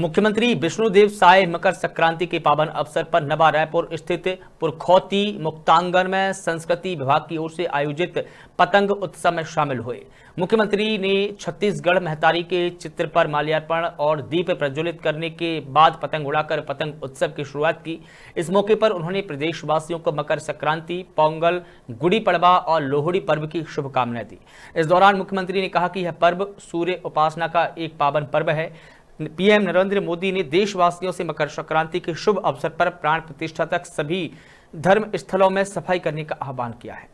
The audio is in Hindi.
मुख्यमंत्री विष्णुदेव साय मकर संक्रांति के पावन अवसर पर नवा रायपुर स्थित पुरखौती मुक्तांगन में संस्कृति विभाग की ओर से आयोजित पतंग उत्सव में शामिल हुए मुख्यमंत्री ने छत्तीसगढ़ महतारी के चित्र पर माल्यार्पण और दीप प्रज्वलित करने के बाद पतंग उड़ाकर पतंग उत्सव की शुरुआत की इस मौके पर उन्होंने प्रदेशवासियों को मकर संक्रांति पोंगल गुड़ी पड़वा और लोहड़ी पर्व की शुभकामनाएं दी इस दौरान मुख्यमंत्री ने कहा कि यह पर्व सूर्य उपासना का एक पावन पर्व है पीएम नरेंद्र मोदी ने देशवासियों से मकर संक्रांति के शुभ अवसर पर प्राण प्रतिष्ठा तक सभी धर्म स्थलों में सफाई करने का आह्वान किया है